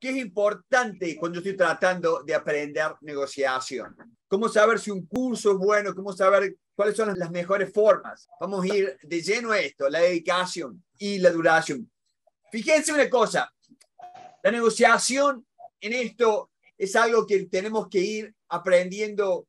¿Qué es importante cuando estoy tratando de aprender negociación. Cómo saber si un curso es bueno, cómo saber cuáles son las mejores formas. Vamos a ir de lleno a esto, la dedicación y la duración. Fíjense una cosa, la negociación en esto es algo que tenemos que ir aprendiendo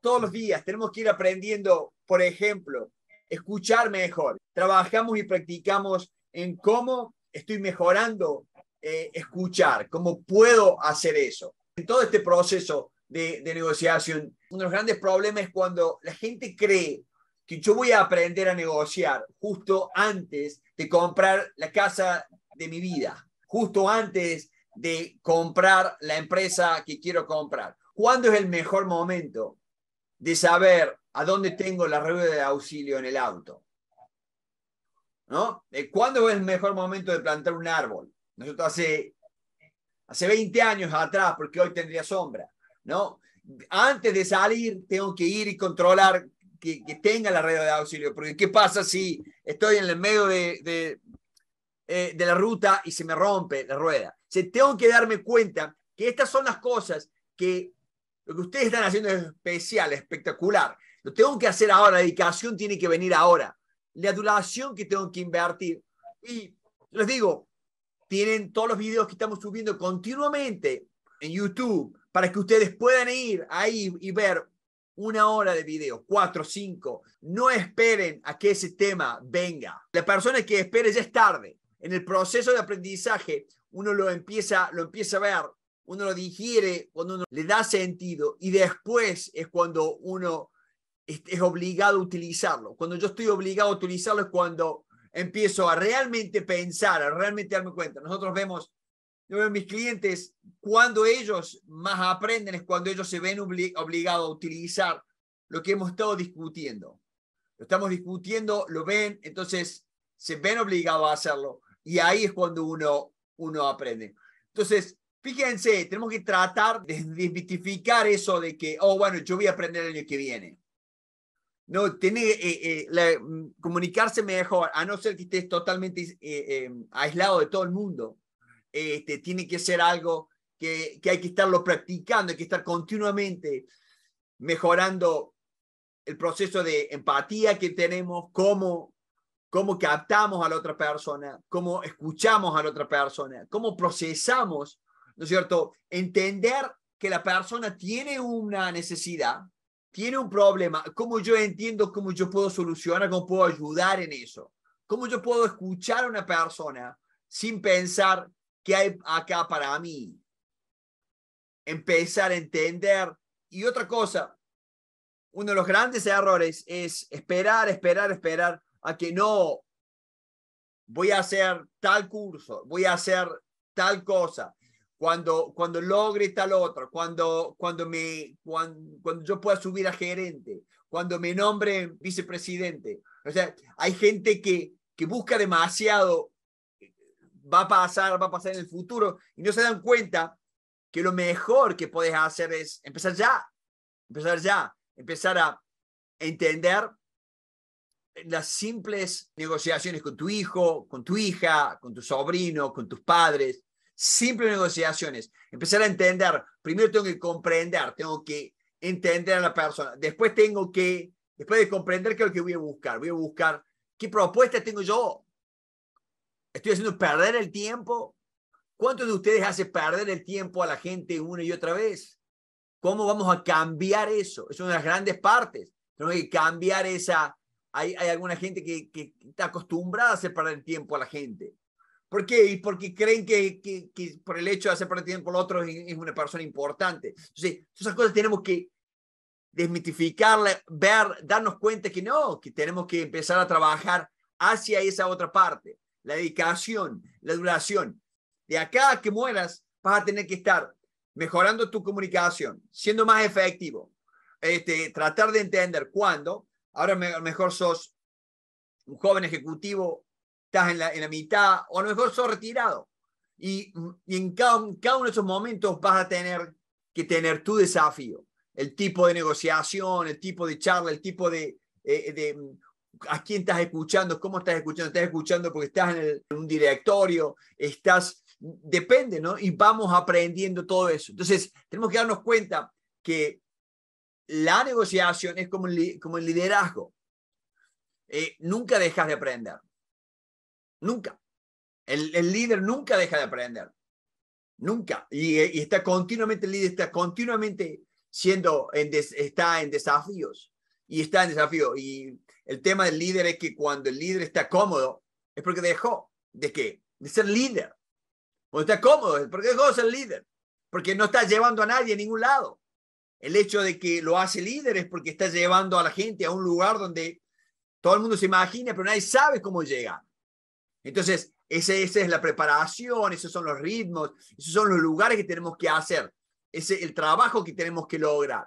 todos los días, tenemos que ir aprendiendo, por ejemplo, escuchar mejor. Trabajamos y practicamos en cómo estoy mejorando eh, escuchar, cómo puedo hacer eso. En todo este proceso de, negociación, uno de los grandes problemas es cuando la gente cree que yo voy a aprender a negociar justo antes de comprar la casa de mi vida, justo antes de comprar la empresa que quiero comprar. ¿Cuándo es el mejor momento de saber a dónde tengo la rueda de auxilio en el auto? ¿No? Eh, ¿Cuándo es el mejor momento de plantar un árbol? Nosotros hace, hace 20 años atrás, porque hoy tendría sombra, ¿no? Antes de salir, tengo que ir y controlar que, tenga la rueda de auxilio, porque ¿qué pasa si estoy en el medio de, eh, de, la ruta y se me rompe la rueda? se tengo que darme cuenta que estas son las cosas que lo que ustedes están haciendo es especial, espectacular. Lo tengo que hacer ahora, la dedicación tiene que venir ahora. La adulación que tengo que invertir. Y les digo, tienen todos los videos que estamos subiendo continuamente en YouTube para que ustedes puedan ir ahí y ver una hora de video, cuatro, o cinco. No esperen a que ese tema venga. La persona que espere ya es tarde. En el proceso de aprendizaje, uno lo empieza, lo empieza a ver, uno lo digiere, cuando uno le da sentido y después es cuando uno es, es obligado a utilizarlo. Cuando yo estoy obligado a utilizarlo es cuando empiezo a realmente pensar, a realmente darme cuenta. Nosotros vemos, yo veo a mis clientes, cuando ellos más aprenden es cuando ellos se ven obligados a utilizar lo que hemos estado discutiendo. Lo estamos discutiendo, lo ven, entonces se ven obligados a hacerlo. Y ahí es cuando uno, uno aprende. Entonces, fíjense, tenemos que tratar de desmitificar eso de que, oh, bueno, yo voy a aprender el año que viene. No, tiene eh, eh, mm, comunicarse mejor, a no ser que estés totalmente eh, aislado de todo el mundo. Este, tiene que ser algo que, hay que estarlo practicando, hay que estar continuamente mejorando el proceso de empatía que tenemos, cómo, cómo captamos a la otra persona, cómo escuchamos a la otra persona, cómo procesamos, ¿no es cierto? Entender que la persona tiene una necesidad, tiene un problema, ¿cómo yo entiendo cómo yo puedo solucionar, cómo puedo ayudar en eso? ¿Cómo yo puedo escuchar a una persona sin pensar qué hay acá para mí? Empezar a entender. Y otra cosa, uno de los grandes errores es esperar, esperar, esperar a que no voy a hacer tal curso, voy a hacer tal cosa, cuando, cuando logre tal otro, cuando, cuando, me, cuando, cuando yo pueda subir a gerente, cuando me nombre vicepresidente. O sea, hay gente que, que busca demasiado, va a pasar, va a pasar en el futuro, y no se dan cuenta que lo mejor que puedes hacer es empezar ya, empezar ya, empezar a entender las simples negociaciones con tu hijo, con tu hija, con tu sobrino, con tus padres, simples negociaciones, empezar a entender, primero tengo que comprender, tengo que entender a la persona, después tengo que, después de comprender qué es lo que voy a buscar, voy a buscar qué propuestas tengo yo, estoy haciendo perder el tiempo, ¿cuántos de ustedes hace perder el tiempo a la gente una y otra vez? ¿Cómo vamos a cambiar eso? Es una de las grandes partes. Tenemos que cambiar esa... Hay, hay alguna gente que, que está acostumbrada a hacer perder el tiempo a la gente ¿Por qué? Y porque creen que, por el hecho de hacer partido con los otros es una persona importante. Entonces, esas cosas tenemos que desmitificarla, ver, darnos cuenta que no, que tenemos que empezar a trabajar hacia esa otra parte, la dedicación, la duración. De acá a que mueras, vas a tener que estar mejorando tu comunicación, siendo más efectivo, este, tratar de entender cuándo, ahora mejor sos un joven ejecutivo estás en la, en la mitad, o a lo mejor sos retirado. Y, y en, cada, cada uno de esos momentos vas a tener que tener tu desafío, el tipo de negociación, el tipo de charla, el tipo de, eh, eh, de mm, a quién estás escuchando, cómo estás escuchando, estás escuchando porque estás en, un directorio, estás, depende, ¿no? Y vamos aprendiendo todo eso. Entonces, tenemos que darnos cuenta que la negociación es como el, como el liderazgo. Eh, nunca dejas de aprender nunca. El, líder nunca deja de aprender, nunca. Y, está continuamente, el líder está continuamente siendo, en está en desafíos y está en desafío. Y el tema del líder es que cuando el líder está cómodo, es porque dejó de qué? De ser líder. Cuando está cómodo, es porque dejó de ser líder. Porque no está llevando a nadie a ningún lado. El hecho de que lo hace líder es porque está llevando a la gente a un lugar donde todo el mundo se imagina, pero nadie sabe cómo llega. Entonces, ese, esa es la preparación, esos son los ritmos, esos son los lugares que tenemos que hacer, ese es el trabajo que tenemos que lograr.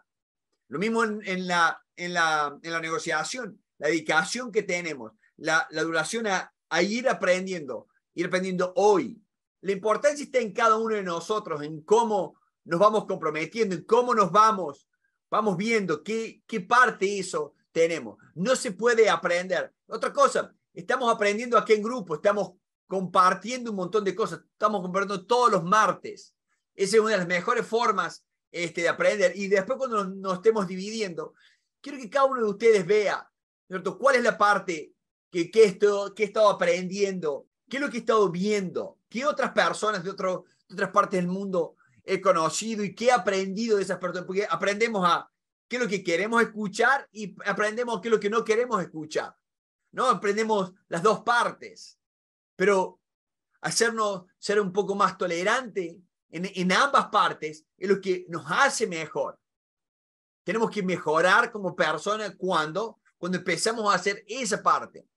Lo mismo en, la, en, la, en la negociación, la dedicación que tenemos, la, duración a, ir aprendiendo, ir aprendiendo hoy. La importancia está en cada uno de nosotros, en cómo nos vamos comprometiendo, en cómo nos vamos, vamos viendo qué, qué parte de eso tenemos. No se puede aprender. Otra cosa, Estamos aprendiendo aquí en grupo, estamos compartiendo un montón de cosas, estamos compartiendo todos los martes. Esa es una de las mejores formas este, de aprender. Y después cuando nos, estemos dividiendo, quiero que cada uno de ustedes vea, ¿cierto? ¿Cuál es la parte que, esto, que he estado aprendiendo? ¿Qué es lo que he estado viendo? ¿Qué otras personas de, otras partes del mundo he conocido y qué he aprendido de esas personas? Porque aprendemos a qué es lo que queremos escuchar y aprendemos qué es lo que no queremos escuchar. ¿no? Aprendemos las dos partes, pero hacernos ser un poco más tolerante en, ambas partes es lo que nos hace mejor. Tenemos que mejorar como persona cuando, cuando empezamos a hacer esa parte.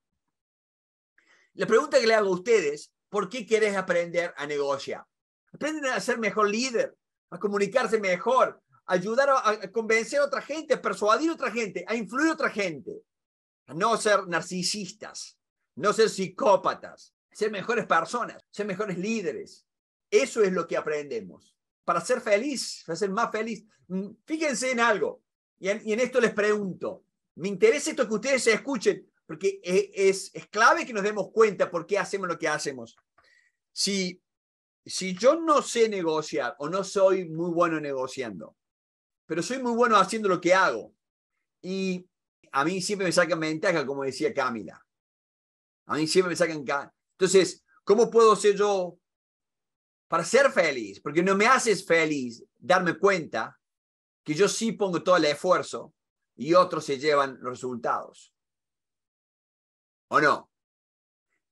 La pregunta que le hago a ustedes, ¿por qué quieres aprender a negociar? Aprenden a ser mejor líder, a comunicarse mejor, a ayudar a, a, convencer a otra gente, a persuadir a otra gente, a influir a otra gente no ser narcisistas, no ser psicópatas, ser mejores personas, ser mejores líderes. Eso es lo que aprendemos. Para ser feliz, para ser más feliz. Mm, fíjense en algo, y en, esto les pregunto, me interesa esto que ustedes se escuchen, porque e, es, es, clave que nos demos cuenta por qué hacemos lo que hacemos. Si, si yo no sé negociar o no soy muy bueno negociando, pero soy muy bueno haciendo lo que hago, y a mí siempre me sacan ventaja, como decía Camila. A mí siempre me sacan... Entonces, ¿cómo puedo ser yo para ser feliz? Porque no me haces feliz darme cuenta que yo sí pongo todo el esfuerzo y otros se llevan los resultados. ¿O no?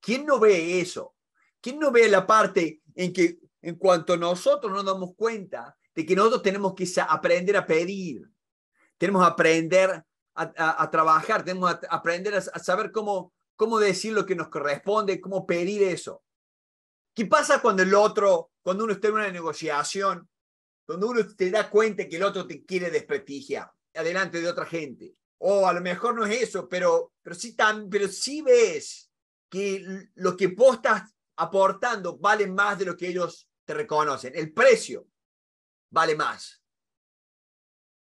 ¿Quién no ve eso? ¿Quién no ve la parte en que en cuanto nosotros nos damos cuenta de que nosotros tenemos que aprender a pedir, tenemos que aprender a, trabajar, tenemos que aprender a, saber cómo, cómo decir lo que nos corresponde, cómo pedir eso. ¿Qué pasa cuando el otro, cuando uno está en una negociación, cuando uno te da cuenta que el otro te quiere desprestigiar adelante de otra gente? O a lo mejor no es eso, pero, pero, sí, tan, pero sí ves que lo que vos estás aportando vale más de lo que ellos te reconocen. El precio vale más.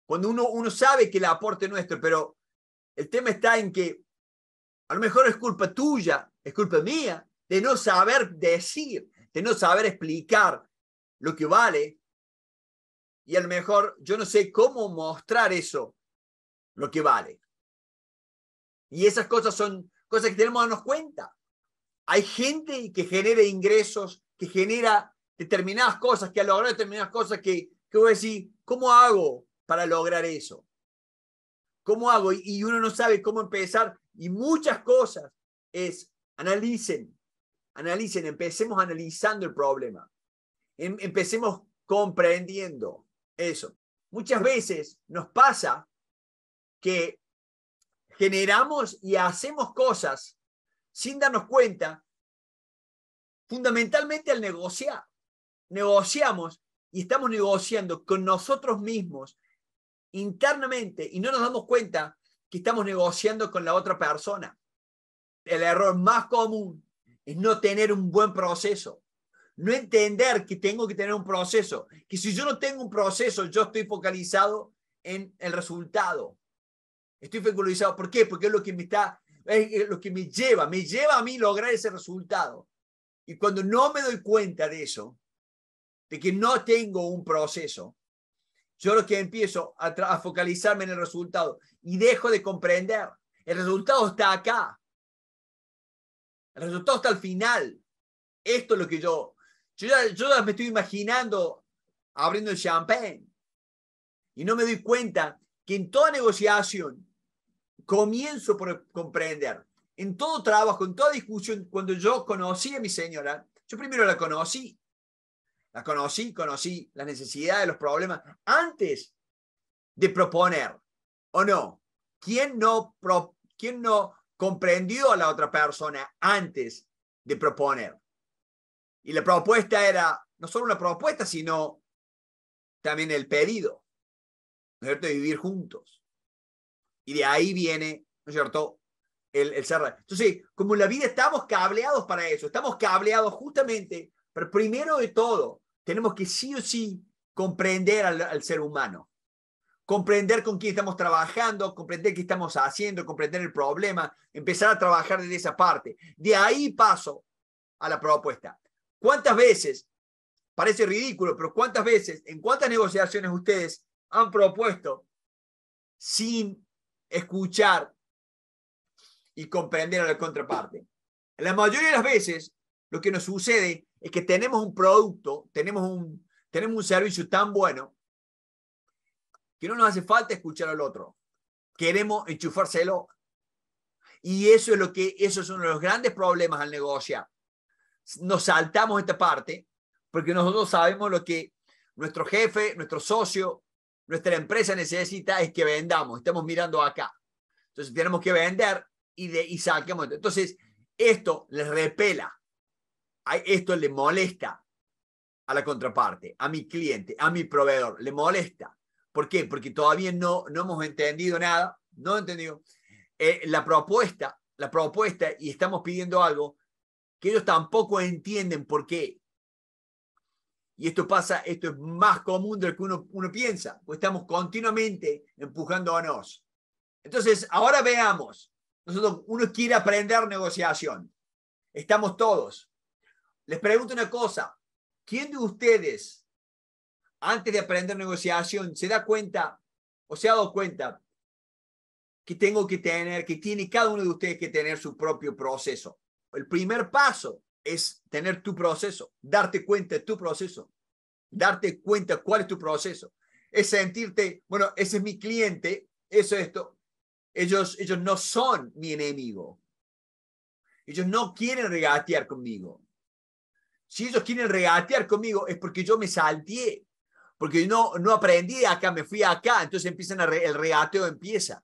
Cuando uno, uno sabe que el aporte nuestro, pero el tema está en que a lo mejor es culpa tuya, es culpa mía, de no saber decir, de no saber explicar lo que vale. Y a lo mejor yo no sé cómo mostrar eso, lo que vale. Y esas cosas son cosas que tenemos que darnos cuenta. Hay gente que genera ingresos, que genera determinadas cosas, que ha logrado determinadas cosas que, que voy a decir, ¿cómo hago para lograr eso. ¿Cómo hago? Y uno no sabe cómo empezar. Y muchas cosas es, analicen, analicen, empecemos analizando el problema. Em, empecemos comprendiendo eso. Muchas veces nos pasa que generamos y hacemos cosas sin darnos cuenta, fundamentalmente al negociar. Negociamos y estamos negociando con nosotros mismos internamente y no nos damos cuenta que estamos negociando con la otra persona. El error más común es no tener un buen proceso, no entender que tengo que tener un proceso, que si yo no tengo un proceso, yo estoy focalizado en el resultado. Estoy focalizado, ¿por qué? Porque es lo que me está, es lo que me lleva, me lleva a mí lograr ese resultado. Y cuando no me doy cuenta de eso, de que no tengo un proceso, yo lo que empiezo a, focalizarme en el resultado y dejo de comprender. El resultado está acá. El resultado está al final. Esto es lo que yo... Yo ya, yo me estoy imaginando abriendo el champán Y no me doy cuenta que en toda negociación comienzo por comprender. En todo trabajo, en toda discusión, cuando yo conocí a mi señora, yo primero la conocí la conocí, conocí las necesidades, los problemas, antes de proponer, ¿o no? ¿Quién no, no comprendió a la otra persona antes de proponer? Y la propuesta era no solo una propuesta, sino también el pedido, ¿no cierto? De vivir juntos. Y de ahí viene, ¿no es cierto? El, el cerrar. Entonces, como en la vida estamos cableados para eso, estamos cableados justamente, pero primero de todo, tenemos que sí o sí comprender al, ser humano, comprender con quién estamos trabajando, comprender qué estamos haciendo, comprender el problema, empezar a trabajar desde esa parte. De ahí paso a la propuesta. ¿Cuántas veces, parece ridículo, pero cuántas veces, en cuántas negociaciones ustedes han propuesto sin escuchar y comprender a la contraparte? La mayoría de las veces, lo que nos sucede es que tenemos un producto, tenemos un, tenemos un servicio tan bueno que no nos hace falta escuchar al otro. Queremos enchufárselo. Y eso es lo que, eso es uno de los grandes problemas al negociar. Nos saltamos esta parte porque nosotros sabemos lo que nuestro jefe, nuestro socio, nuestra empresa necesita es que vendamos. Estamos mirando acá. Entonces tenemos que vender y, de, y saquemos. Entonces, esto les repela esto le molesta a la contraparte, a mi cliente, a mi proveedor, le molesta. ¿Por qué? Porque todavía no, no hemos entendido nada, no he entendido eh, la propuesta, la propuesta y estamos pidiendo algo que ellos tampoco entienden por qué. Y esto pasa, esto es más común de lo que uno, uno piensa, pues estamos continuamente empujándonos. Entonces, ahora veamos, nosotros, uno quiere aprender negociación, estamos todos, les pregunto una cosa. ¿Quién de ustedes, antes de aprender negociación, se da cuenta o se ha dado cuenta que tengo que tener, que tiene cada uno de ustedes que tener su propio proceso? El primer paso es tener tu proceso, darte cuenta de tu proceso, darte cuenta cuál es tu proceso. Es sentirte, bueno, ese es mi cliente, eso es esto. Ellos, ellos no son mi enemigo. Ellos no quieren regatear conmigo. Si ellos quieren regatear conmigo es porque yo me salté, porque no, no aprendí acá, me fui acá, entonces empiezan el regateo empieza.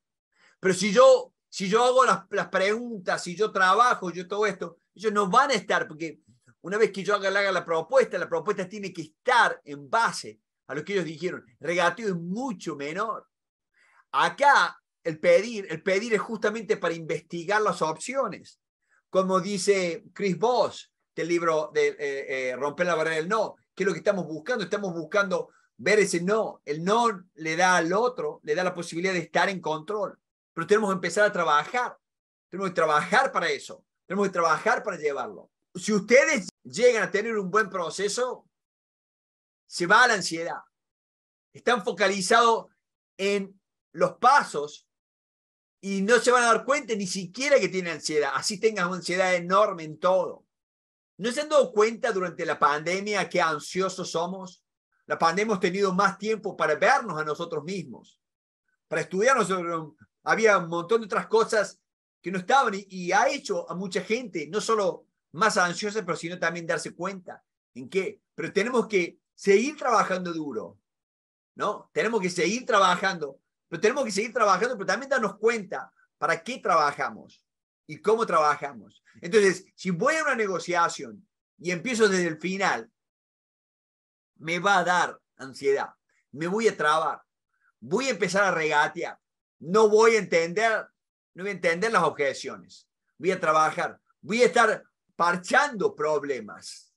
Pero si yo, si yo hago las, preguntas, si yo trabajo, yo todo esto, ellos no van a estar, porque una vez que yo haga, haga la propuesta, la propuesta tiene que estar en base a lo que ellos dijeron. Regateo es mucho menor. Acá el pedir, el pedir es justamente para investigar las opciones. Como dice Chris Voss, del libro de eh, eh, Romper la barrera del no. ¿Qué es lo que estamos buscando? Estamos buscando ver ese no. El no le da al otro, le da la posibilidad de estar en control. Pero tenemos que empezar a trabajar. Tenemos que trabajar para eso. Tenemos que trabajar para llevarlo. Si ustedes llegan a tener un buen proceso, se va la ansiedad. Están focalizados en los pasos y no se van a dar cuenta ni siquiera que tienen ansiedad. Así tengas una ansiedad enorme en todo. ¿No se han dado cuenta durante la pandemia qué ansiosos somos? La pandemia hemos tenido más tiempo para vernos a nosotros mismos, para estudiarnos. había un montón de otras cosas que no estaban y, ha hecho a mucha gente, no solo más ansiosa, pero sino también darse cuenta en qué. Pero tenemos que seguir trabajando duro, ¿no? Tenemos que seguir trabajando, pero tenemos que seguir trabajando, pero también darnos cuenta para qué trabajamos y cómo trabajamos. Entonces, si voy a una negociación y empiezo desde el final, me va a dar ansiedad, me voy a trabar, voy a empezar a regatear, no voy a entender, no voy a entender las objeciones, voy a trabajar, voy a estar parchando problemas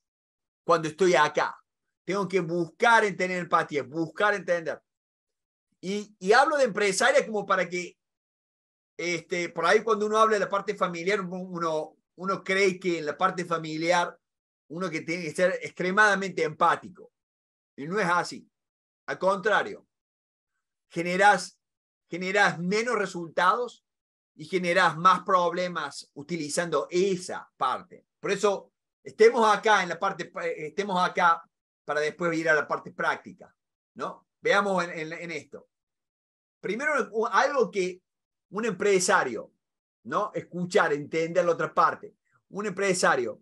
cuando estoy acá. Tengo que buscar entender empatía, buscar entender. Y, y hablo de empresaria como para que este, por ahí cuando uno habla de la parte familiar, uno, uno cree que en la parte familiar uno que tiene que ser extremadamente empático. Y no es así. Al contrario, generas, menos resultados y generas más problemas utilizando esa parte. Por eso estemos acá en la parte, estemos acá para después ir a la parte práctica, ¿no? Veamos en esto. Primero, algo que un empresario, ¿no? Escuchar, entender la otra parte. Un empresario,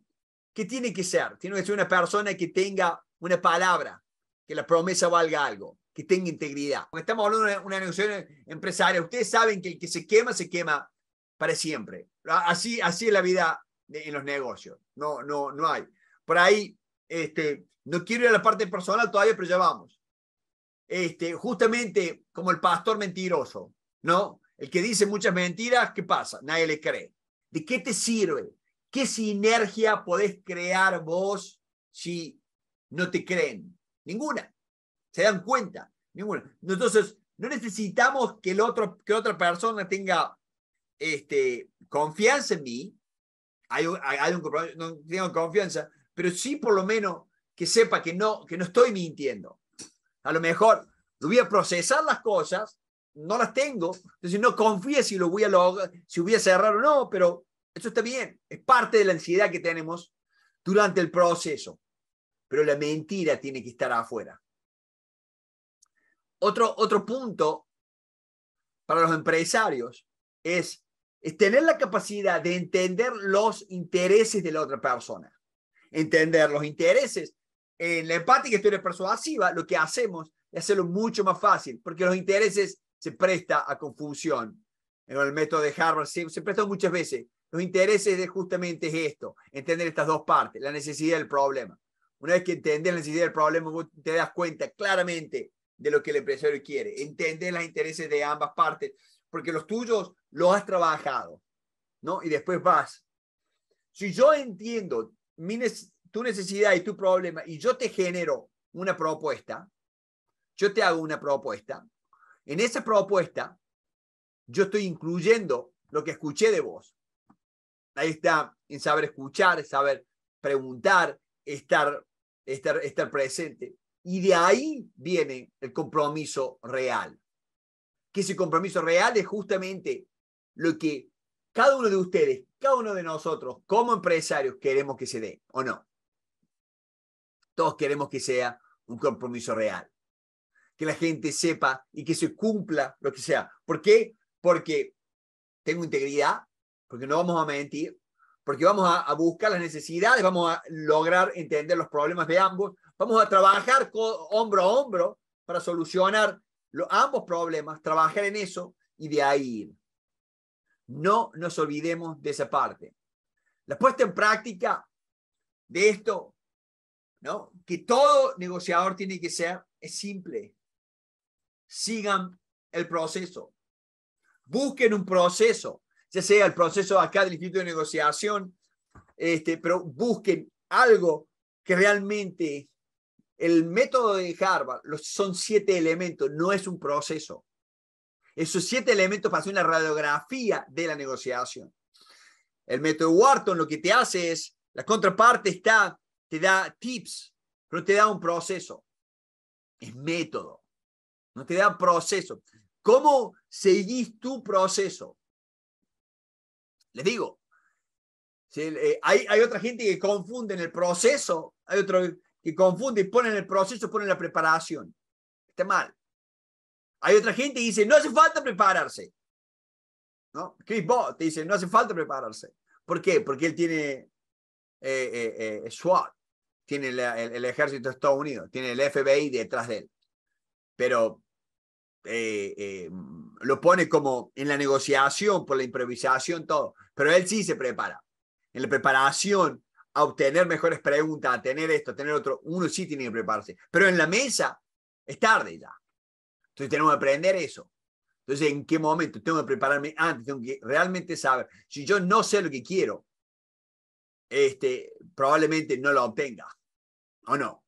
¿qué tiene que ser? Tiene que ser una persona que tenga una palabra, que la promesa valga algo, que tenga integridad. Porque estamos hablando de una negociación empresaria. Ustedes saben que el que se quema, se quema para siempre. Ah, así, así es la vida en los negocios. No, no, no hay. Por ahí, este, no quiero ir a la parte personal todavía, pero ya vamos. Este, justamente como el pastor mentiroso, ¿no? El que dice muchas mentiras, ¿qué pasa? Nadie le cree. ¿De qué te sirve? ¿Qué sinergia podés crear vos si no te creen? Ninguna. ¿Se dan cuenta? Ninguna. Entonces, no necesitamos que, el otro, que otra persona tenga este, confianza en mí. Hay, un hay no tengo confianza, pero sí por lo menos que sepa que no, que no estoy mintiendo. A lo mejor voy a procesar las cosas no las tengo, entonces no confíe si lo voy a si voy a cerrar o no, pero eso está bien, es parte de la ansiedad que tenemos durante el proceso, pero la mentira tiene que estar afuera. Otro, otro punto para los empresarios es, es tener la capacidad de entender los intereses de la otra persona, entender los intereses. En la empática estoy persuasiva, lo que hacemos es hacerlo mucho más fácil, porque los intereses se presta a confusión. En el método de Harvard se, se presta muchas veces. Los intereses de justamente es esto, entender estas dos partes, la necesidad del problema. Una vez que entiendes la necesidad del problema, te das cuenta claramente de lo que el empresario quiere. Entender los intereses de ambas partes, porque los tuyos los has trabajado, ¿no? Y después vas. Si yo entiendo tu necesidad y tu problema y yo te genero una propuesta, yo te hago una propuesta, en esa propuesta, yo estoy incluyendo lo que escuché de vos. Ahí está, en saber escuchar, saber preguntar, estar, estar, estar presente. Y de ahí viene el compromiso real. Que ese compromiso real es justamente lo que cada uno de ustedes, cada uno de nosotros, como empresarios, queremos que se dé, ¿o no? Todos queremos que sea un compromiso real que la gente sepa y que se cumpla lo que sea. ¿Por qué? Porque tengo integridad, porque no vamos a mentir, porque vamos a, a buscar las necesidades, vamos a lograr entender los problemas de ambos, vamos a trabajar hombro a hombro para solucionar los, ambos problemas, trabajar en eso y de ahí No nos olvidemos de esa parte. La puesta en práctica de esto, ¿no? que todo negociador tiene que ser, es simple sigan el proceso. Busquen un proceso, ya sea el proceso acá del Instituto de Negociación, este, pero busquen algo que realmente el método de Harvard los, son siete elementos, no es un proceso. Esos siete elementos para hacer una radiografía de la negociación. El método de Wharton lo que te hace es, la contraparte está, te da tips, pero te da un proceso. Es método. No te da proceso. ¿Cómo seguís tu proceso? Les digo, eh, hay, hay otra gente que confunde en el proceso, hay otro que confunde y pone en el proceso, en la preparación. Está mal. Hay otra gente que dice, no hace falta prepararse. ¿No? Chris dice, no hace falta prepararse. ¿Por qué? Porque él tiene eh, eh, SWAT, tiene el, el, ejército de Estados Unidos, tiene el FBI detrás de él. Pero eh, eh, lo pone como en la negociación, por la improvisación, todo. Pero él sí se prepara. En la preparación, a obtener mejores preguntas, a tener esto, a tener otro, uno sí tiene que prepararse. Pero en la mesa es tarde ya. Entonces tenemos que aprender eso. Entonces, ¿en qué momento? Tengo que prepararme antes, tengo que realmente saber. Si yo no sé lo que quiero, este, probablemente no lo obtenga. ¿O no?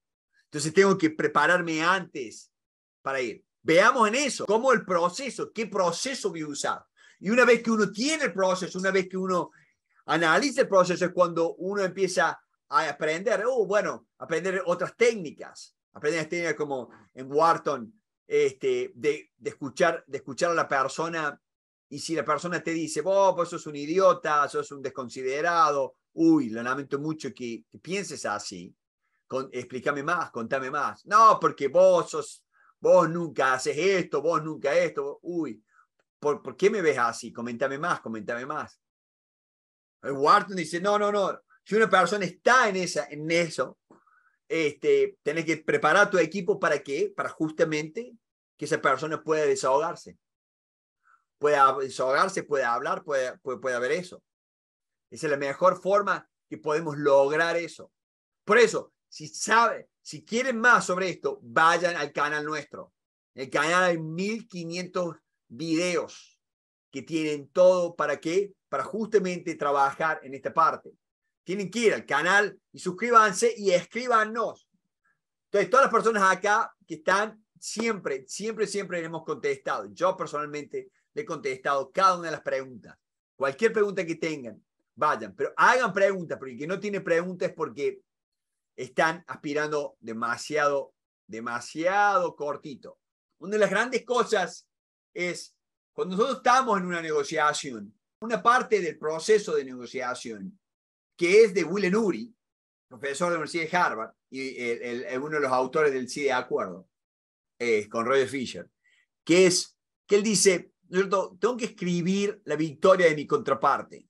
Entonces tengo que prepararme antes para ir. Veamos en eso, cómo el proceso, qué proceso voy a usar. Y una vez que uno tiene el proceso, una vez que uno analiza el proceso, es cuando uno empieza a aprender, oh, bueno, aprender otras técnicas, aprender técnicas como en Wharton, este, de, de, escuchar, de escuchar a la persona y si la persona te dice, vos sos un idiota, sos un desconsiderado, uy, lo lamento mucho que, pienses así, Con, explícame más, contame más. No, porque vos sos vos nunca haces esto, vos nunca esto, uy, ¿por, qué me ves así? Coméntame más, coméntame más. El eh, Wharton dice, no, no, no, si una persona está en, esa, en eso, este, tenés que preparar tu equipo para que, para justamente que esa persona pueda desahogarse. Pueda desahogarse, pueda hablar, puede, puede, puede haber eso. Esa es la mejor forma que podemos lograr eso. Por eso, si sabe, si quieren más sobre esto, vayan al canal nuestro. En el canal hay 1500 videos que tienen todo para qué? Para justamente trabajar en esta parte. Tienen que ir al canal y suscríbanse y escríbanos. Entonces, todas las personas acá que están siempre, siempre, siempre hemos contestado. Yo personalmente le he contestado cada una de las preguntas. Cualquier pregunta que tengan, vayan, pero hagan preguntas, porque el que no tiene preguntas es porque están aspirando demasiado, demasiado cortito. Una de las grandes cosas es cuando nosotros estamos en una negociación, una parte del proceso de negociación que es de William Uri, profesor de la Universidad de Harvard y el, uno de los autores del sí de acuerdo es eh, con Roger Fisher, que es que él dice, tengo que escribir la victoria de mi contraparte.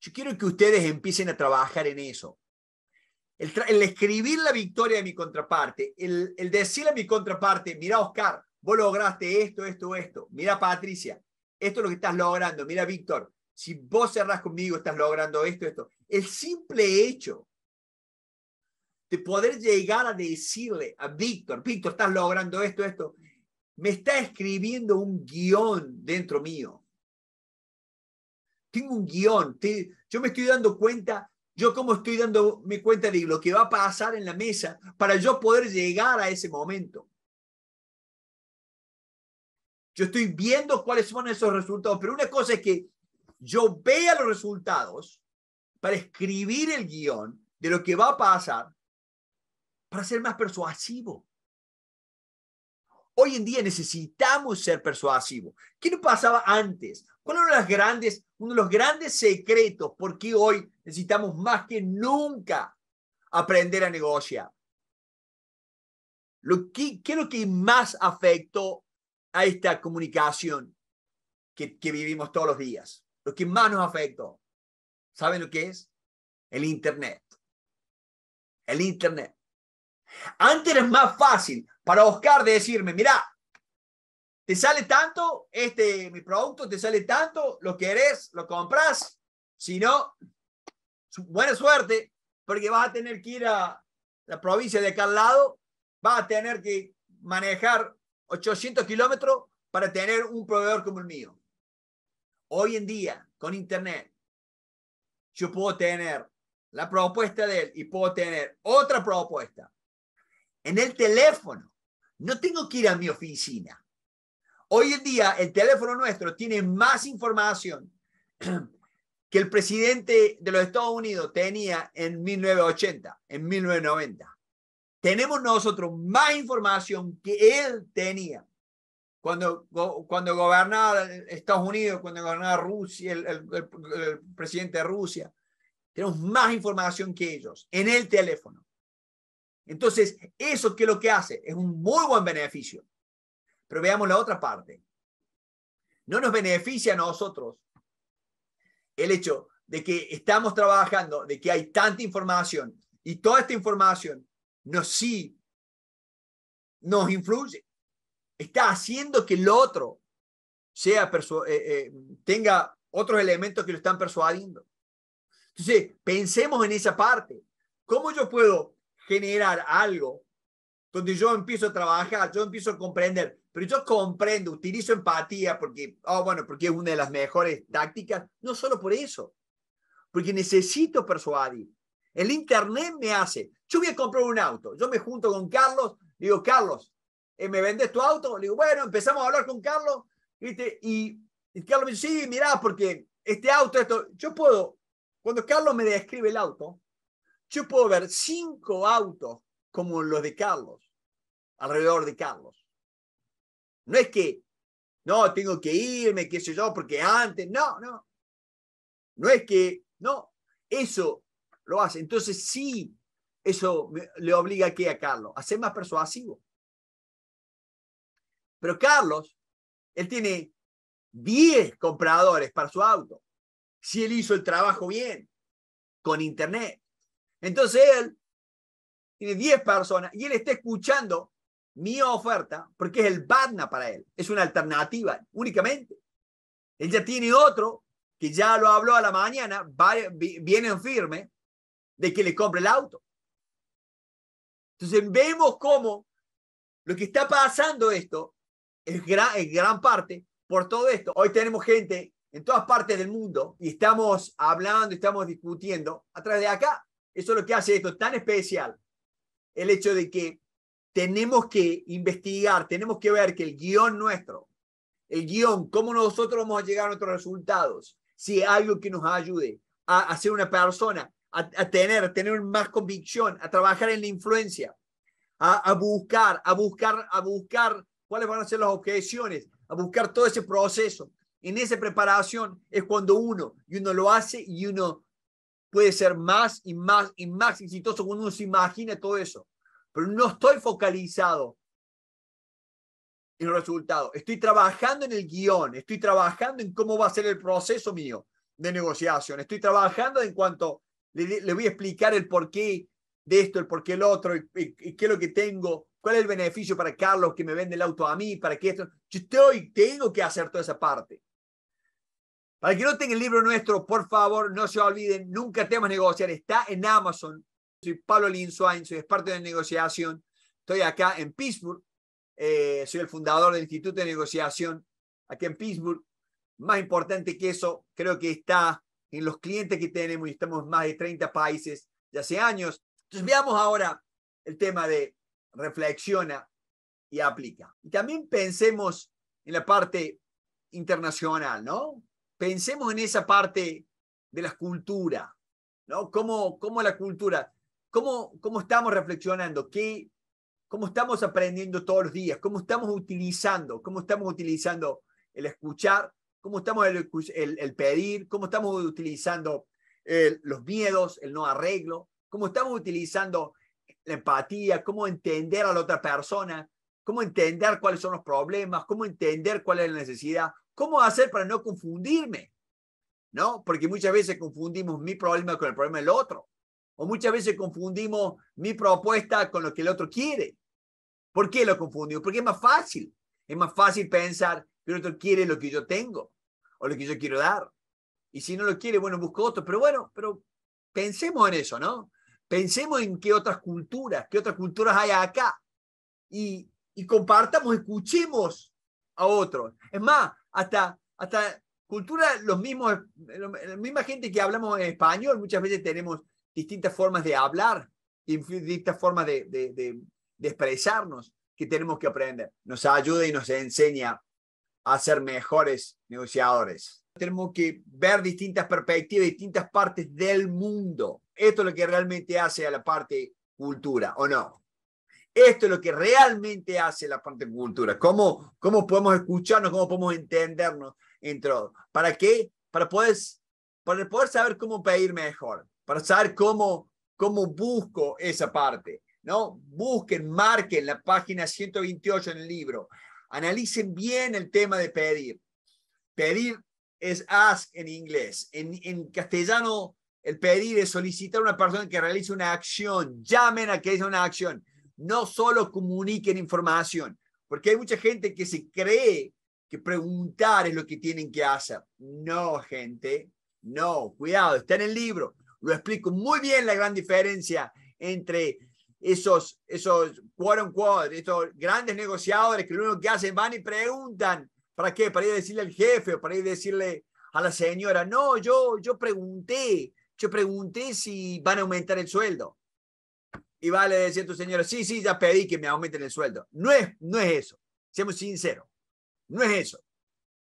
Yo quiero que ustedes empiecen a trabajar en eso el, escribir la victoria de mi contraparte, el, decirle a mi contraparte, mira Oscar, vos lograste esto, esto, esto, mira Patricia, esto es lo que estás logrando, mira Víctor, si vos cerrás conmigo estás logrando esto, esto. El simple hecho de poder llegar a decirle a Víctor, Víctor, estás logrando esto, esto, me está escribiendo un guión dentro mío. Tengo un guión, yo me estoy dando cuenta yo como estoy dando mi cuenta de lo que va a pasar en la mesa para yo poder llegar a ese momento. Yo estoy viendo cuáles son esos resultados, pero una cosa es que yo vea los resultados para escribir el guión de lo que va a pasar para ser más persuasivo. Hoy en día necesitamos ser persuasivos. ¿Qué no pasaba antes? ¿Cuál uno de, grandes, uno de los grandes secretos por qué hoy necesitamos más que nunca aprender a negociar? ¿Qué es lo que más afectó a esta comunicación que, vivimos todos los días? Lo que más nos afectó. ¿Saben lo que es? El Internet. El Internet. Antes era más fácil para Oscar decirme, mira, te sale tanto, este, mi producto te sale tanto, lo querés, lo compras, si no, buena suerte, porque vas a tener que ir a la provincia de acá lado, vas a tener que manejar 800 kilómetros para tener un proveedor como el mío. Hoy en día, con Internet, yo puedo tener la propuesta de él y puedo tener otra propuesta en el teléfono. No tengo que ir a mi oficina. Hoy en día el teléfono nuestro tiene más información que el presidente de los Estados Unidos tenía en 1980, en 1990. Tenemos nosotros más información que él tenía cuando, cuando gobernaba Estados Unidos, cuando gobernaba Rusia, el, el, presidente de Rusia. Tenemos más información que ellos en el teléfono. Entonces, eso que lo que hace es un muy buen beneficio. Pero veamos la otra parte. No nos beneficia a nosotros el hecho de que estamos trabajando, de que hay tanta información y toda esta información nos sí nos influye. Está haciendo que el otro sea eh, eh, tenga otros elementos que lo están persuadiendo. Entonces, pensemos en esa parte. ¿Cómo yo puedo generar algo donde yo empiezo a trabajar, yo empiezo a comprender pero yo comprendo, utilizo empatía porque, oh, bueno, porque es una de las mejores tácticas, no solo por eso, porque necesito persuadir. El Internet me hace, yo voy a comprar un auto, yo me junto con Carlos, digo, Carlos, eh, ¿me vendes tu auto? Le digo, bueno, empezamos a hablar con Carlos, ¿viste? Y, Carlos me dice, sí, mirá, porque este auto, esto, yo puedo, cuando Carlos me describe el auto, yo puedo ver cinco autos como los de Carlos, alrededor de Carlos. No es que, no, tengo que irme, qué sé yo, porque antes, no, no. No es que, no, eso lo hace. Entonces sí, eso le obliga qué a Carlos a ser más persuasivo. Pero Carlos, él tiene 10 compradores para su auto, si él hizo el trabajo bien, con internet. Entonces él tiene 10 personas y él está escuchando mi oferta, porque es el Badna para él, es una alternativa únicamente. Él ya tiene otro, que ya lo habló a la mañana, en firme de que le compre el auto. Entonces vemos cómo lo que está pasando esto es gran, gran parte por todo esto. Hoy tenemos gente en todas partes del mundo y estamos hablando, estamos discutiendo a través de acá. Eso es lo que hace esto tan especial. El hecho de que tenemos que investigar, tenemos que ver que el guión nuestro, el guión, cómo nosotros vamos a llegar a nuestros resultados, si hay algo que nos ayude a, ser una persona, a, a, tener, tener más convicción, a trabajar en la influencia, a, buscar, a buscar, a buscar cuáles van a ser las objeciones, a buscar todo ese proceso. En esa preparación es cuando uno, y uno lo hace y uno puede ser más y más y más exitoso cuando uno se imagina todo eso pero no estoy focalizado en el resultado. Estoy trabajando en el guión, estoy trabajando en cómo va a ser el proceso mío de negociación, estoy trabajando en cuanto le, voy a explicar el porqué de esto, el porqué el otro, y, qué es lo que tengo, cuál es el beneficio para Carlos que me vende el auto a mí, para que esto. Yo tengo que hacer toda esa parte. Para que no tenga el libro nuestro, por favor, no se olviden, nunca temas negociar, está en Amazon soy Pablo Linsuain, soy experto en negociación. Estoy acá en Pittsburgh. Eh, soy el fundador del Instituto de Negociación aquí en Pittsburgh. Más importante que eso, creo que está en los clientes que tenemos y estamos en más de 30 países de hace años. Entonces veamos ahora el tema de reflexiona y aplica. Y también pensemos en la parte internacional, ¿no? Pensemos en esa parte de la cultura, ¿no? ¿Cómo, cómo la cultura? ¿Cómo, estamos reflexionando? ¿Qué, ¿Cómo estamos aprendiendo todos los días? ¿Cómo estamos utilizando? ¿Cómo estamos utilizando el escuchar? ¿Cómo estamos el, pedir? ¿Cómo estamos utilizando eh, los miedos, el no arreglo? ¿Cómo estamos utilizando la empatía? ¿Cómo entender a la otra persona? ¿Cómo entender cuáles son los problemas? ¿Cómo entender cuál es la necesidad? ¿Cómo hacer para no confundirme? ¿No? Porque muchas veces confundimos mi problema con el problema del otro. O muchas veces confundimos mi propuesta con lo que el otro quiere. ¿Por qué lo confundimos? Porque es más fácil. Es más fácil pensar que el otro quiere lo que yo tengo o lo que yo quiero dar. Y si no lo quiere, bueno, busco otro. Pero bueno, pero pensemos en eso, ¿no? Pensemos en qué otras culturas, qué otras culturas hay acá. Y, compartamos, escuchemos a otros. Es más, hasta, hasta cultura, los mismos, la misma gente que hablamos en español, muchas veces tenemos distintas formas de hablar distintas formas de, expresarnos que tenemos que aprender. Nos ayuda y nos enseña a ser mejores negociadores. Tenemos que ver distintas perspectivas, distintas partes del mundo. Esto es lo que realmente hace a la parte cultura, ¿o no? Esto es lo que realmente hace la parte cultura. ¿Cómo, cómo podemos escucharnos? ¿Cómo podemos entendernos entre todos? ¿Para qué? Para poder, para poder saber cómo pedir mejor para saber cómo, cómo busco esa parte. ¿no? Busquen, marquen la página 128 en el libro. Analicen bien el tema de pedir. Pedir es ask en inglés. En, castellano, el pedir es solicitar a una persona que realice una acción. Llamen a que haga una acción. No solo comuniquen información, porque hay mucha gente que se cree que preguntar es lo que tienen que hacer. No, gente. No, cuidado, está en el libro lo explico muy bien la gran diferencia entre esos, esos, quote cuadro, estos grandes negociadores que lo único que hacen van y preguntan, ¿para qué? Para ir a decirle al jefe o para ir a decirle a la señora, no, yo, yo pregunté, yo pregunté si van a aumentar el sueldo. Y vale decir a tu señora, sí, sí, ya pedí que me aumenten el sueldo. No es, no es eso, seamos sinceros, no es eso.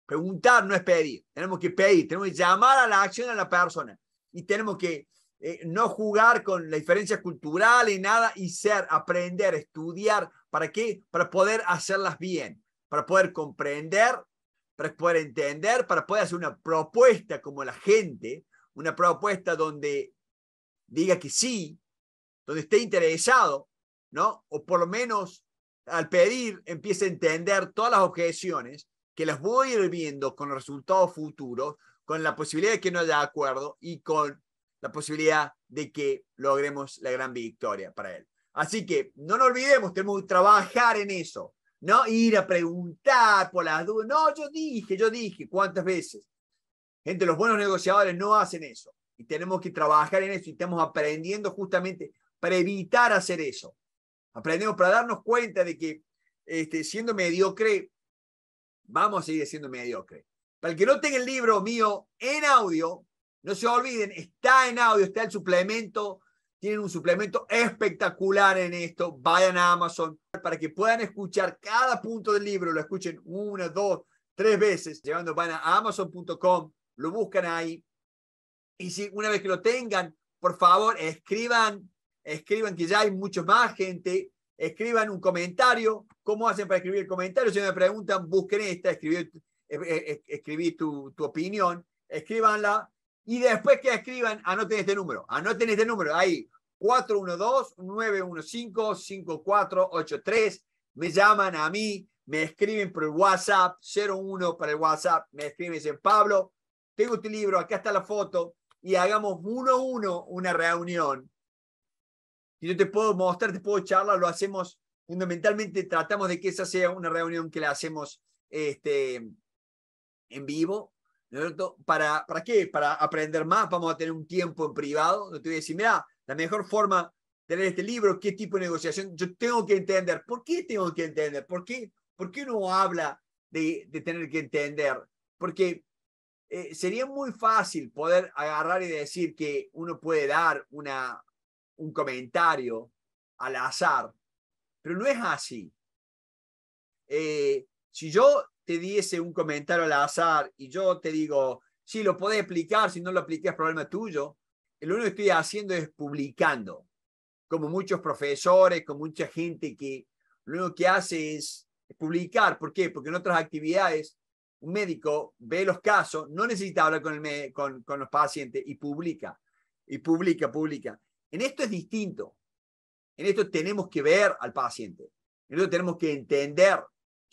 Preguntar no es pedir, tenemos que pedir, tenemos que llamar a la acción a la persona y tenemos que eh, no jugar con la diferencia cultural y nada y ser, aprender, estudiar. ¿Para qué? Para poder hacerlas bien, para poder comprender, para poder entender, para poder hacer una propuesta como la gente, una propuesta donde diga que sí, donde esté interesado, ¿no? O por lo menos al pedir empiece a entender todas las objeciones que las voy a ir viendo con los resultados futuros con la posibilidad de que no haya acuerdo y con la posibilidad de que logremos la gran victoria para él. Así que no nos olvidemos, tenemos que trabajar en eso, no ir a preguntar por las dudas. No, yo dije, yo dije, ¿cuántas veces? Gente, los buenos negociadores no hacen eso y tenemos que trabajar en eso y estamos aprendiendo justamente para evitar hacer eso. Aprendemos para darnos cuenta de que este, siendo mediocre, vamos a seguir siendo mediocre. Para el que no tenga el libro mío en audio, no se olviden, está en audio, está el suplemento. Tienen un suplemento espectacular en esto. Vayan a Amazon para que puedan escuchar cada punto del libro. Lo escuchen una, dos, tres veces. Llevando, van a amazon.com, lo buscan ahí. Y si una vez que lo tengan, por favor, escriban, escriban que ya hay mucho más gente. Escriban un comentario. ¿Cómo hacen para escribir el comentario? Si me preguntan, busquen esta, escriban escribí tu, tu opinión, escríbanla y después que escriban, anoten este número, anoten este número, ahí, 412-915-5483, me llaman a mí, me escriben por el WhatsApp, 01 para el WhatsApp, me escriben, dicen, Pablo, tengo tu este libro, acá está la foto, y hagamos uno uno una reunión. Y yo te puedo mostrar, te puedo charlar, lo hacemos, fundamentalmente tratamos de que esa sea una reunión que la hacemos este, en vivo, ¿no ¿Para, ¿Para qué? Para aprender más, vamos a tener un tiempo en privado, no te voy a decir, mira, la mejor forma de leer este libro, qué tipo de negociación, yo tengo que entender, ¿por qué tengo que entender? ¿Por qué, por qué uno habla de, tener que entender? Porque eh, sería muy fácil poder agarrar y decir que uno puede dar una, un comentario al azar, pero no es así. Eh, si yo te diese un comentario al azar y yo te digo, sí, lo podés explicar, si no lo apliques problema tuyo, lo único que estoy haciendo es publicando, como muchos profesores, como mucha gente que lo único que hace es publicar. ¿Por qué? Porque en otras actividades un médico ve los casos, no necesita hablar con, el con, con los pacientes y publica, y publica, publica. En esto es distinto. En esto tenemos que ver al paciente. En esto tenemos que entender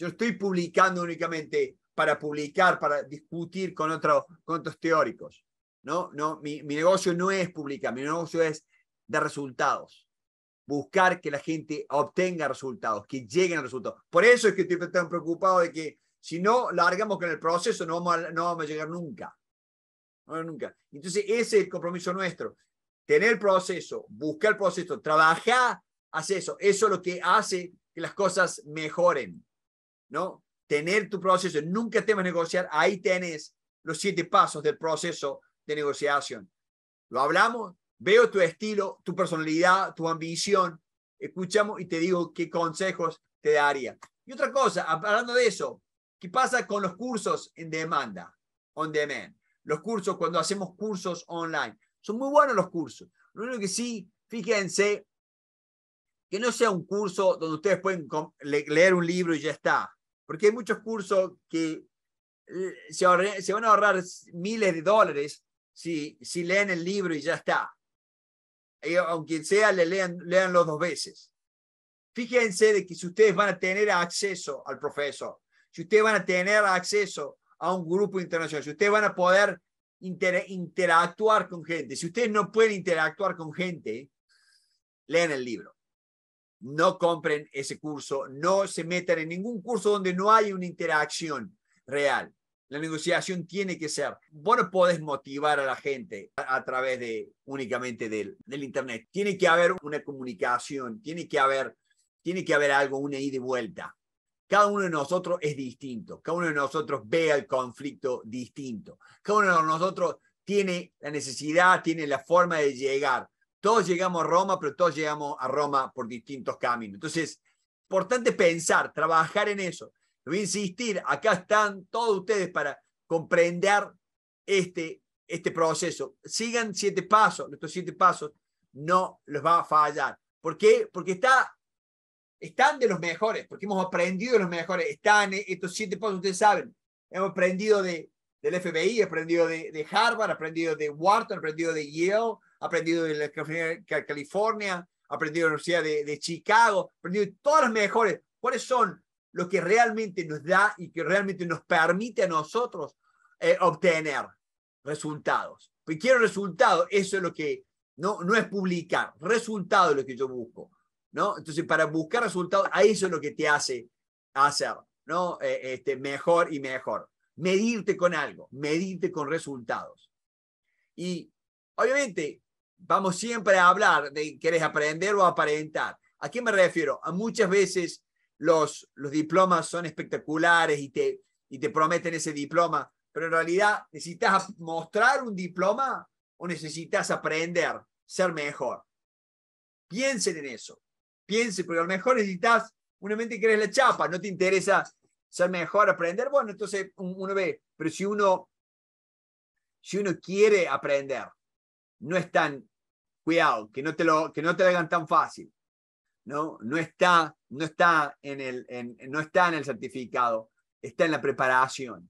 yo estoy publicando únicamente para publicar, para discutir con, otros con otros teóricos. ¿no? No, mi, mi negocio no es publicar, mi negocio es de resultados. Buscar que la gente obtenga resultados, que lleguen a resultados. Por eso es que estoy tan preocupado de que si no largamos con el proceso no vamos a, no vamos a llegar nunca. nunca. Entonces ese es el compromiso nuestro. Tener el proceso, buscar el proceso, trabajar, hacer eso. Eso es lo que hace que las cosas mejoren. ¿no? Tener tu proceso, nunca temas negociar, ahí tenés los siete pasos del proceso de negociación. Lo hablamos, veo tu estilo, tu personalidad, tu ambición, escuchamos y te digo qué consejos te daría. Y otra cosa, hablando de eso, ¿qué pasa con los cursos en demanda, on demand? Los cursos, cuando hacemos cursos online, son muy buenos los cursos. Lo único que sí, fíjense, que no sea un curso donde ustedes pueden leer un libro y ya está porque hay muchos cursos que eh, se, van a ahorrar miles de dólares si, si leen el libro y ya está. Y eh, aunque sea, le lean, leanlo dos veces. Fíjense de que si ustedes van a tener acceso al profesor, si ustedes van a tener acceso a un grupo internacional, si ustedes van a poder interactuar con gente, si ustedes no pueden interactuar con gente, lean el libro no compren ese curso, no se metan en ningún curso donde no hay una interacción real. La negociación tiene que ser. Vos no podés motivar a la gente a, través de únicamente del, Internet. Tiene que haber una comunicación, tiene que haber, tiene que haber algo, una ida y vuelta. Cada uno de nosotros es distinto, cada uno de nosotros ve el conflicto distinto, cada uno de nosotros tiene la necesidad, tiene la forma de llegar todos llegamos a Roma, pero todos llegamos a Roma por distintos caminos. Entonces, importante pensar, trabajar en eso. Voy a insistir, acá están todos ustedes para comprender este, este proceso. Sigan siete pasos, Estos siete pasos no los va a fallar. ¿Por qué? Porque está, están de los mejores, porque hemos aprendido de los mejores. Están eh, estos siete pasos, ustedes saben, hemos aprendido de, del FBI, aprendido de, de Harvard, aprendido de Wharton, aprendido de Yale, aprendido de la California, aprendido de la Universidad de, de Chicago, aprendido de todas las mejores. ¿Cuáles son los que realmente nos da y que realmente nos permite a nosotros eh, obtener resultados? porque quiero resultados, eso es lo que no, no es publicar, resultado es lo que yo busco. ¿no? Entonces, para buscar resultados, a eso es lo que te hace hacer ¿no? Eh, este, mejor y mejor. Medirte con algo, medirte con resultados. Y obviamente, vamos siempre a hablar de querés aprender o aparentar. ¿A qué me refiero? A muchas veces los, los diplomas son espectaculares y te, y te prometen ese diploma, pero en realidad necesitas mostrar un diploma o necesitas aprender, ser mejor. Piensen en eso. Piensen, porque a lo mejor necesitas una mente que eres la chapa, no te interesa ser mejor, aprender. Bueno, entonces uno ve, pero si uno, si uno quiere aprender, no es tan que no te lo, que no te lo hagan tan fácil. ¿no? No, está, no, está en el, no está en el certificado, está en la preparación,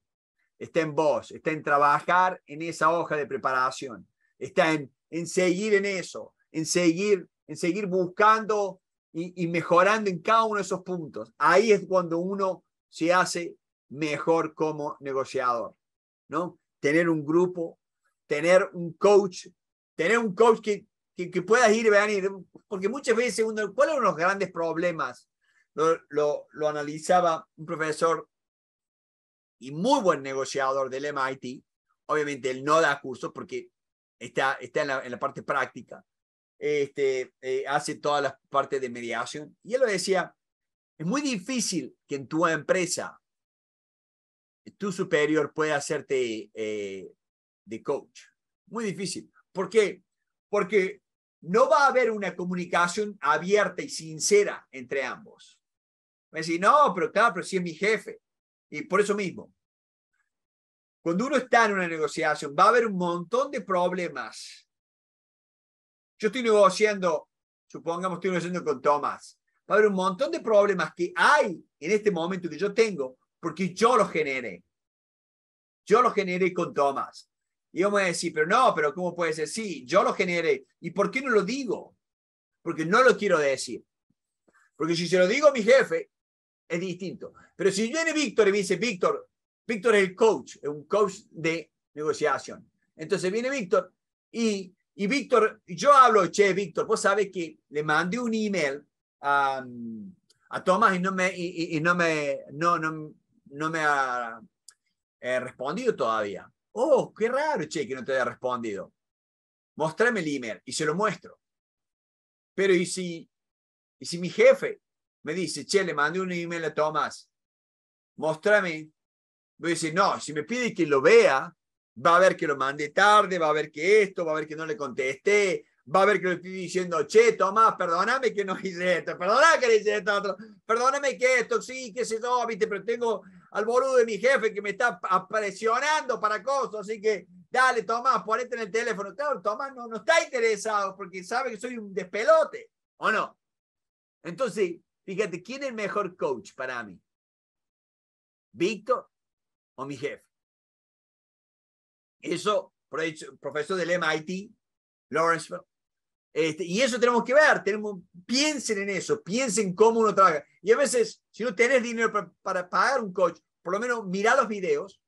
está en vos, está en trabajar en esa hoja de preparación, está en, en seguir en eso, en seguir, en seguir buscando y, y mejorando en cada uno de esos puntos. Ahí es cuando uno se hace mejor como negociador, ¿no? Tener un grupo, tener un coach, tener un coach que, que, puedas ir, venir, porque muchas veces uno, ¿cuáles son los grandes problemas? Lo, lo, analizaba un profesor y muy buen negociador del MIT. Obviamente él no da cursos porque está, está en, la, en la parte práctica. Este, eh, hace todas las partes de mediación. Y él lo decía, es muy difícil que en tu empresa tu superior pueda hacerte eh, de coach. Muy difícil. ¿Por qué? porque no va a haber una comunicación abierta y sincera entre ambos. Me decís, no, pero claro, pero si es mi jefe. Y por eso mismo, cuando uno está en una negociación, va a haber un montón de problemas. Yo estoy negociando, supongamos, estoy negociando con Tomás. Va a haber un montón de problemas que hay en este momento que yo tengo porque yo los generé. Yo los generé con Tomás. Y voy a decir, pero no, pero ¿cómo puede ser? Sí, yo lo generé. ¿Y por qué no lo digo? Porque no lo quiero decir. Porque si se lo digo a mi jefe, es distinto. Pero si viene Víctor y me dice, Víctor, Víctor es el coach, es un coach de negociación. Entonces viene Víctor y, y Víctor, yo hablo, che, Víctor, vos sabes que le mandé un email a, a Tomás y no me, no me, no, no, me ha eh, respondido todavía oh, qué raro, che, que no te haya respondido. Mostrame el email y se lo muestro. Pero ¿y si, y si mi jefe me dice, che, le mandé un email a Tomás, mostrame, voy a decir, no, si me pide que lo vea, va a ver que lo mandé tarde, va a ver que esto, va a ver que no le contesté, va a ver que lo estoy diciendo, che, Tomás, perdóname que no hice esto, perdóname que le hice esto, perdóname que esto, sí, que se yo, viste, pero tengo al boludo de mi jefe que me está presionando para cosas, así que dale, Tomás, ponete en el teléfono. Claro, Tomás no, está interesado porque sabe que soy un despelote, ¿o no? Entonces, fíjate, ¿quién es el mejor coach para mí? ¿Víctor o mi jefe? Eso, profesor del MIT, Lawrence este, y eso tenemos que ver, tenemos, piensen en eso, piensen cómo uno trabaja. Y a veces, si no tenés dinero para, pagar un coach, por lo menos mira los videos,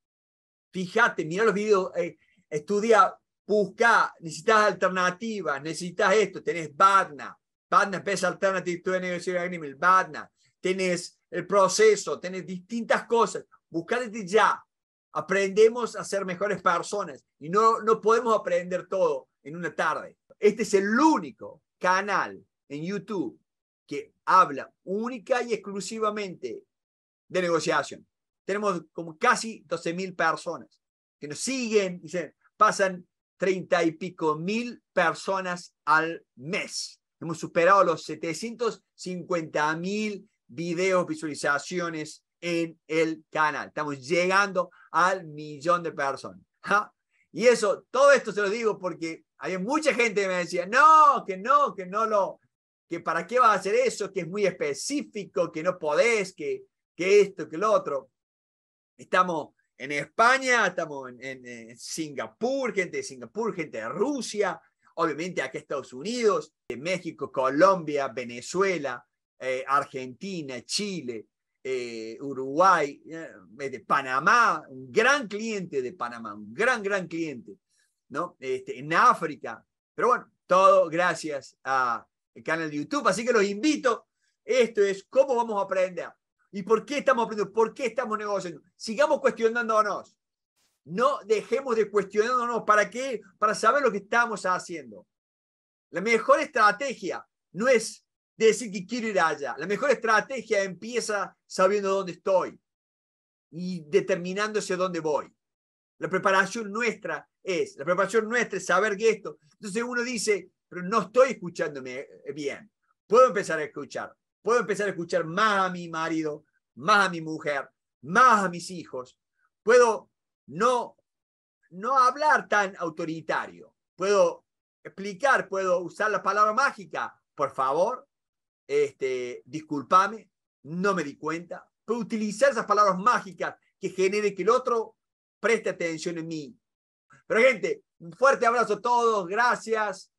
fíjate, mira los videos, eh, estudia, busca, necesitas alternativas, necesitas esto, tenés BADNA, BADNA es Alternative to Negotiation Agreement, BADNA, tenés el proceso, tenés distintas cosas, busca ya, aprendemos a ser mejores personas y no, no podemos aprender todo en una tarde. Este es el único canal en YouTube que habla única y exclusivamente de negociación. Tenemos como casi 12 mil personas que nos siguen, y pasan 30 y pico mil personas al mes. Hemos superado los 750 mil videos, visualizaciones en el canal. Estamos llegando al millón de personas. ¿Ah? Y eso, todo esto se lo digo porque hay mucha gente que me decía, no, que no, que no lo, que para qué vas a hacer eso, que es muy específico, que no podés, que, que esto, que lo otro. Estamos en España, estamos en, Singapur, gente de Singapur, gente de Rusia, obviamente aquí Estados Unidos, de México, Colombia, Venezuela, eh, Argentina, Chile, eh, Uruguay, eh, de Panamá, un gran cliente de Panamá, un gran, gran cliente, ¿no? Este, en África. Pero bueno, todo gracias al canal de YouTube. Así que los invito. Esto es cómo vamos a aprender. ¿Y por qué estamos aprendiendo? ¿Por qué estamos negociando? Sigamos cuestionándonos. No dejemos de cuestionándonos. ¿Para qué? Para saber lo que estamos haciendo. La mejor estrategia no es de decir que quiero ir allá. La mejor estrategia empieza sabiendo dónde estoy y determinándose dónde voy. La preparación nuestra es, la preparación nuestra es saber que esto. Entonces uno dice, pero no estoy escuchándome eh, bien. Puedo empezar a escuchar. Puedo empezar a escuchar más a mi marido, más a mi mujer, más a mis hijos. Puedo no, no hablar tan autoritario. Puedo explicar, puedo usar la palabra mágica. Por favor, este, discúlpame, no me di cuenta, pero utilizar esas palabras mágicas que genere que el otro preste atención en mí. Pero gente, un fuerte abrazo a todos, gracias.